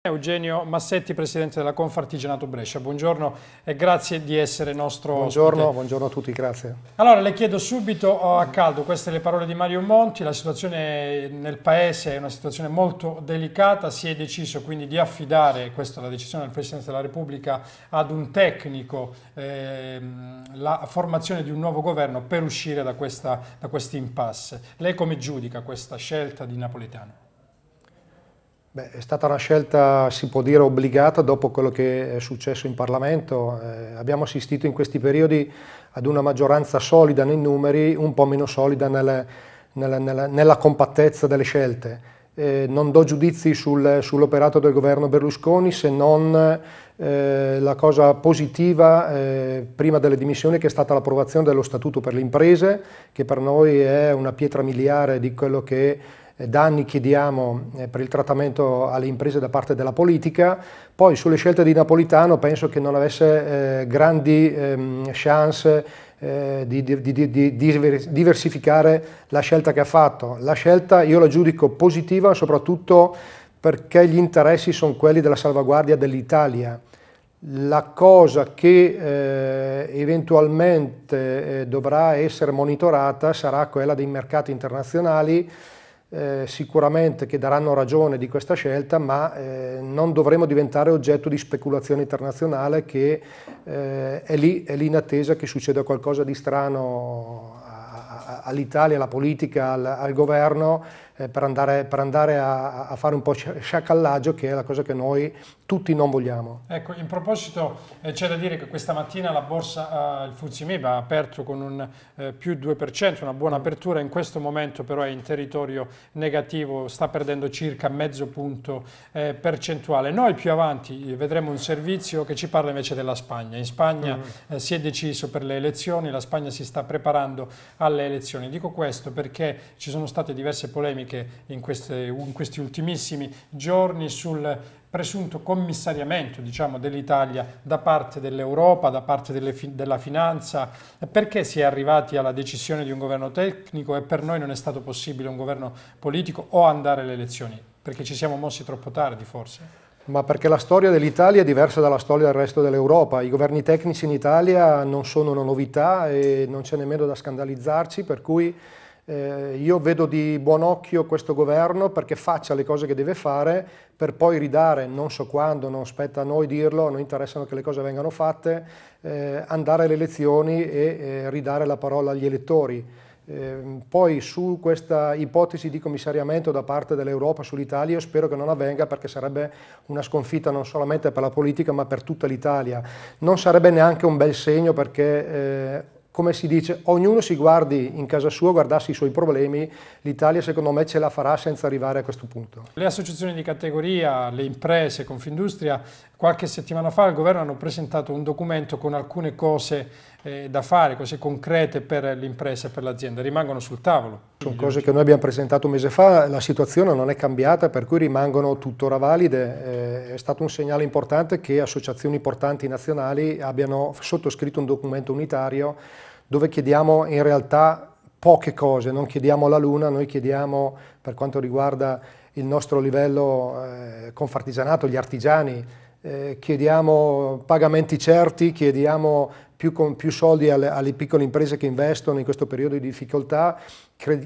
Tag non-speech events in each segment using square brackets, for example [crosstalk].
Eugenio Massetti, Presidente della Confartigianato Brescia, buongiorno e grazie di essere nostro buongiorno, ospite. Buongiorno a tutti, grazie. Allora le chiedo subito eh, a caldo, queste le parole di Mario Monti, la situazione nel Paese è una situazione molto delicata, si è deciso quindi di affidare, questa è la decisione del Presidente della Repubblica, ad un tecnico eh, la formazione di un nuovo governo per uscire da, questa, da questo impasse. Lei come giudica questa scelta di Napoletano? Beh, è stata una scelta, si può dire, obbligata dopo quello che è successo in Parlamento. Eh, abbiamo assistito in questi periodi ad una maggioranza solida nei numeri, un po' meno solida nel, nella, nella, nella, compattezza delle scelte. Eh, non do giudizi sul, sull'operato del governo Berlusconi se non eh, la cosa positiva eh, prima delle dimissioni che è stata l'approvazione dello Statuto per le imprese, che per noi è una pietra miliare di quello che eh, danni chiediamo eh, per il trattamento alle imprese da parte della politica. Poi sulle scelte di Napolitano penso che non avesse eh, grandi ehm, chance eh, di, di, di, di, diversificare la scelta che ha fatto. La scelta io la giudico positiva soprattutto perché gli interessi sono quelli della salvaguardia dell'Italia. La cosa che eh, eventualmente eh, dovrà essere monitorata sarà quella dei mercati internazionali eh, sicuramente che daranno ragione di questa scelta, ma eh, non dovremo diventare oggetto di speculazione internazionale che eh, è, lì, è, lì, in attesa che succeda qualcosa di strano all'Italia, alla politica, al, al governo eh, per andare, per andare a, a, fare un po' sciacallaggio che è la cosa che noi tutti non vogliamo. Ecco, in proposito eh, c'è da dire che questa mattina la borsa, eh, il Fuzimib ha aperto con un eh, più 2%, una buona apertura, in questo momento però è in territorio negativo, sta perdendo circa mezzo punto eh, percentuale. Noi più avanti eh, vedremo un servizio che ci parla invece della Spagna. In Spagna mm. si è deciso per le elezioni, la Spagna si sta preparando alle elezioni. Dico questo perché ci sono state diverse polemiche storiche in, queste, in questi ultimissimi giorni sul presunto commissariamento diciamo, dell'Italia da parte dell'Europa, da parte fi della finanza. Perché si è arrivati alla decisione di un governo tecnico e per noi non è stato possibile un governo politico o andare alle elezioni? Perché ci siamo mossi troppo tardi forse? Ma perché la storia dell'Italia è diversa dalla storia del resto dell'Europa. I governi tecnici in Italia non sono una novità e non c'è nemmeno da scandalizzarci, per cui eh, io vedo di buon occhio questo governo perché faccia le cose che deve fare per poi ridare, non so quando, non spetta a noi dirlo, non interessano che le cose vengano fatte, eh, andare alle elezioni e eh, ridare la parola agli elettori. Ehm, poi su questa ipotesi di commissariamento da parte dell'Europa sull'Italia io spero che non avvenga perché sarebbe una sconfitta non solamente per la politica ma per tutta l'Italia. Non sarebbe neanche un bel segno perché eh, come si dice, ognuno si guardi in casa sua, guardassi i suoi problemi, l'Italia secondo me ce la farà senza arrivare a questo punto. Le associazioni di categoria, le imprese, Confindustria, qualche settimana fa il governo hanno presentato un documento con alcune cose eh, da fare, cose concrete per l'impresa e per l'azienda, rimangono sul tavolo. Sono cose che noi abbiamo presentato un mese fa, la situazione non è cambiata, per cui rimangono tuttora valide, eh, è stato un segnale importante che associazioni portanti nazionali abbiano sottoscritto un documento unitario dove chiediamo in realtà poche cose, non chiediamo la luna, noi chiediamo per quanto riguarda il nostro livello eh, confartigianato, gli artigiani, eh, chiediamo pagamenti certi, chiediamo più, con, più soldi alle, alle, piccole imprese che investono in questo periodo di difficoltà,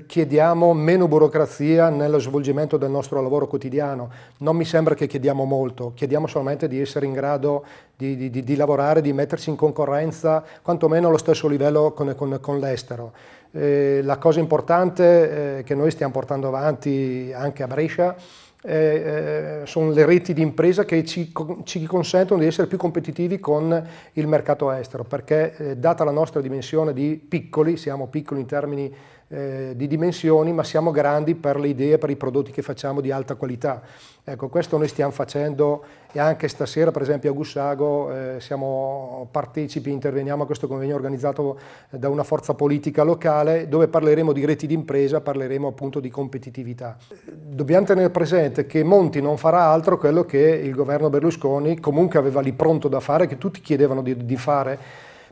chiediamo meno burocrazia nello svolgimento del nostro lavoro quotidiano. Non mi sembra che chiediamo molto, chiediamo solamente di essere in grado di, di, di, di lavorare, di metterci in concorrenza quantomeno allo stesso livello con, con, con l'estero. Eh, la cosa importante eh, che noi stiamo portando avanti anche a Brescia eh, eh, sono le reti di impresa che ci, ci, consentono di essere più competitivi con il mercato estero, perché eh, data la nostra dimensione di piccoli, siamo piccoli in termini eh, di dimensioni, ma siamo grandi per le idee, per i prodotti che facciamo di alta qualità. Ecco, questo noi stiamo facendo e anche stasera, per esempio, a Gussago eh, siamo partecipi, interveniamo a questo convegno organizzato eh, da una forza politica locale dove parleremo di reti d'impresa, parleremo appunto di competitività. Dobbiamo tenere presente che Monti non farà altro quello che il governo Berlusconi comunque aveva lì pronto da fare, che tutti chiedevano di, di fare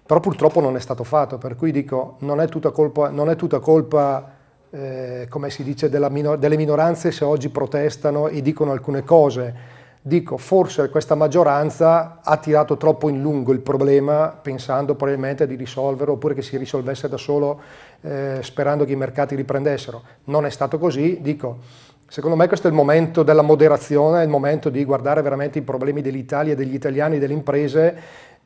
però purtroppo non è stato fatto, per cui dico non è tutta colpa, è tutta colpa eh, come si dice, minor delle minoranze se oggi protestano e dicono alcune cose. Dico, forse questa maggioranza ha tirato troppo in lungo il problema pensando probabilmente di risolverlo oppure che si risolvesse da solo eh, sperando che i mercati riprendessero. Non è stato così, dico, Secondo me questo è il momento della moderazione, è il momento di guardare veramente i problemi dell'Italia, degli italiani, delle imprese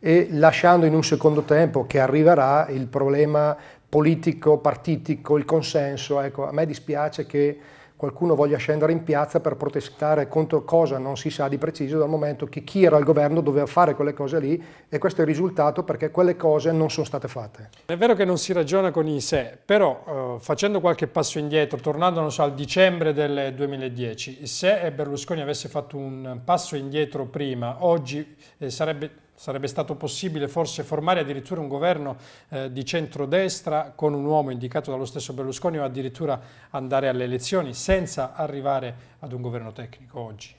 e lasciando in un secondo tempo che arriverà il problema politico, partitico, il consenso. Ecco, a me dispiace che qualcuno voglia scendere in piazza per protestare contro cosa non si sa di preciso dal momento che chi era al governo doveva fare quelle cose lì e questo è il risultato perché quelle cose non sono state fatte. È vero che non si ragiona con i sé, però eh, facendo qualche passo indietro, tornando so, al dicembre del 2010, se eh, Berlusconi avesse fatto un passo indietro prima, oggi eh, sarebbe Sarebbe stato possibile forse formare addirittura un governo eh, di centrodestra con un uomo indicato dallo stesso Berlusconi o addirittura andare alle elezioni senza arrivare ad un governo tecnico oggi?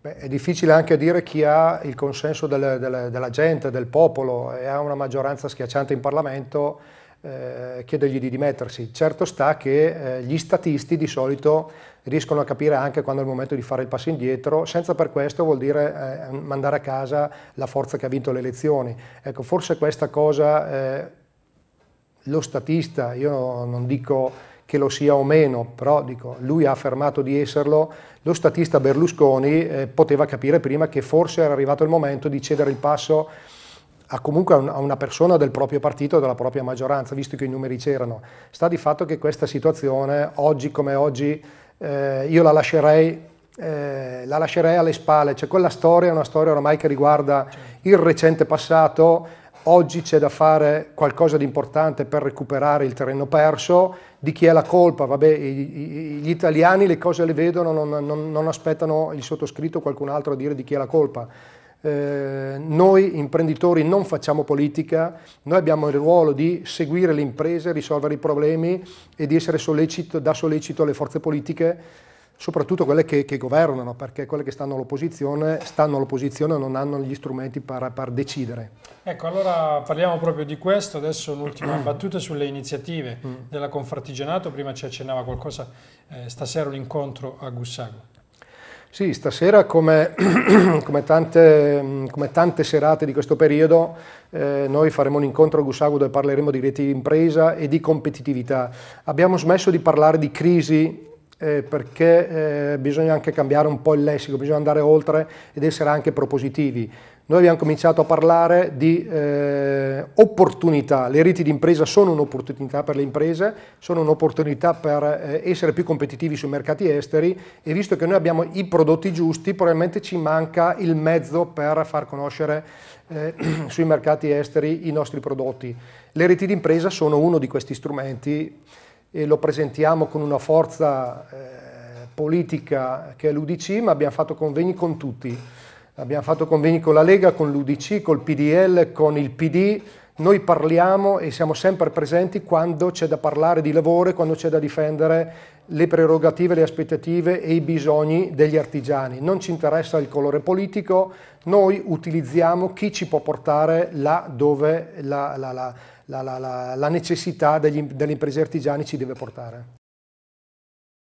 Beh, è difficile anche dire chi ha il consenso del, del, della gente, del popolo e ha una maggioranza schiacciante in Parlamento eh, chiedergli di dimettersi. Certo sta che eh, gli statisti di solito riescono a capire anche quando è il momento di fare il passo indietro, senza per questo vuol dire eh, mandare a casa la forza che ha vinto le elezioni. Ecco, forse questa cosa eh, lo statista, io non dico che lo sia o meno, però dico, lui ha affermato di esserlo, lo statista Berlusconi eh, poteva capire prima che forse era arrivato il momento di cedere il passo a comunque a una persona del proprio partito della propria maggioranza, visto che i numeri c'erano. Sta di fatto che questa situazione, oggi come oggi, eh, io la lascerei, eh, la lascerei, alle spalle. Cioè, quella storia è una storia ormai che riguarda il recente passato, oggi c'è da fare qualcosa di importante per recuperare il terreno perso, di chi è la colpa, vabbè, gli italiani le cose le vedono, non, non, non aspettano il sottoscritto o qualcun altro a dire di chi è la colpa eh, noi imprenditori non facciamo politica, noi abbiamo il ruolo di seguire le imprese, risolvere i problemi e di essere sollecito, da sollecito alle forze politiche soprattutto quelle che, che, governano, perché quelle che stanno all'opposizione stanno all'opposizione e non hanno gli strumenti per, per, decidere. Ecco, allora parliamo proprio di questo, adesso un'ultima mm. battuta sulle iniziative mm. della Confartigianato, prima ci accennava qualcosa, eh, stasera un incontro a Gussago. Sì, stasera come, [clears throat] come, tante, come, tante, serate di questo periodo eh, noi faremo un incontro a Gusago dove parleremo di reti di impresa e di competitività. Abbiamo smesso di parlare di crisi eh, perché eh, bisogna anche cambiare un po' il lessico, bisogna andare oltre ed essere anche propositivi. Noi abbiamo cominciato a parlare di eh, opportunità, le reti d'impresa sono un'opportunità per le imprese, sono un'opportunità per eh, essere più competitivi sui mercati esteri e visto che noi abbiamo i prodotti giusti probabilmente ci manca il mezzo per far conoscere eh, [clears throat] sui mercati esteri i nostri prodotti. Le reti d'impresa sono uno di questi strumenti e lo presentiamo con una forza eh, politica che è l'UDC ma abbiamo fatto convegni con tutti abbiamo fatto convegni con la Lega, con l'Udc, col PDL, con il PD, noi parliamo e siamo sempre presenti quando c'è da parlare di lavoro e quando c'è da difendere le prerogative, le aspettative e i bisogni degli artigiani. Non ci interessa il colore politico, noi utilizziamo chi ci può portare là dove la, la, la, la necessità degli, delle imprese artigiani ci deve portare.